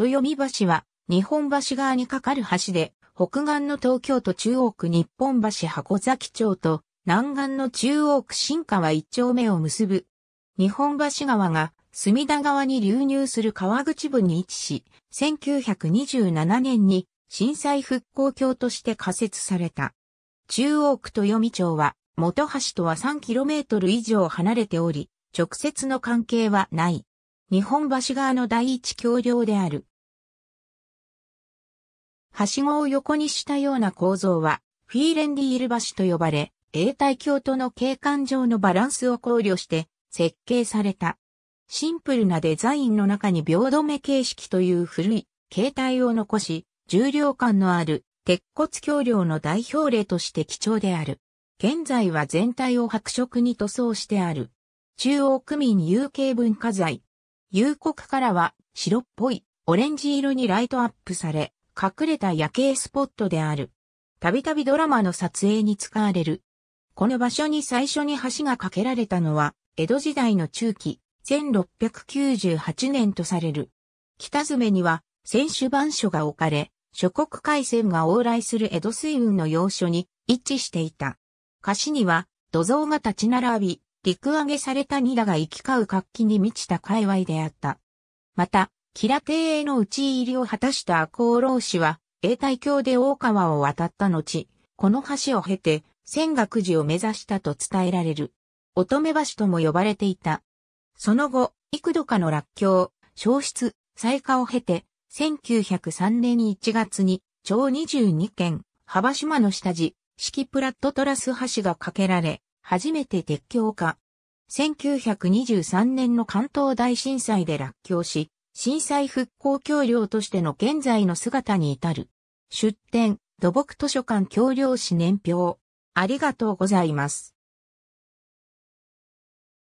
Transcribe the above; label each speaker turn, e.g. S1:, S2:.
S1: 豊見橋は、日本橋側に架かる橋で、北岸の東京都中央区日本橋箱崎町と、南岸の中央区新川一丁目を結ぶ。日本橋川が、隅田川に流入する川口部に位置し、1927年に震災復興橋として仮設された。中央区豊見町は、元橋とは 3km 以上離れており、直接の関係はない。日本橋側の第一橋梁である。はしごを横にしたような構造は、フィーレンディール橋と呼ばれ、永代橋との景観上のバランスを考慮して設計された。シンプルなデザインの中に秒止め形式という古い形態を残し、重量感のある鉄骨橋梁の代表例として貴重である。現在は全体を白色に塗装してある。中央区民有形文化財、夕刻からは白っぽいオレンジ色にライトアップされ、隠れた夜景スポットである。たびたびドラマの撮影に使われる。この場所に最初に橋が架けられたのは、江戸時代の中期、1698年とされる。北爪には、選手番所が置かれ、諸国海戦が往来する江戸水運の要所に一致していた。菓子には土蔵が立ち並び、陸揚げされたニラが行き交う活気に満ちた界隈であった。また、キラ帝への討ち入りを果たした赤穂浪士は、永代橋で大川を渡った後、この橋を経て、仙岳寺を目指したと伝えられる。乙女橋とも呼ばれていた。その後、幾度かの落橋、消失、再化を経て、1903年1月に、長22件、幅島の下地、式プラットトラス橋が架けられ、初めて鉄橋化。1923年の関東大震災で落橋し、震災復興橋梁としての現在の姿に至る。出展、土木図書館橋梁史年表。ありがとうございます。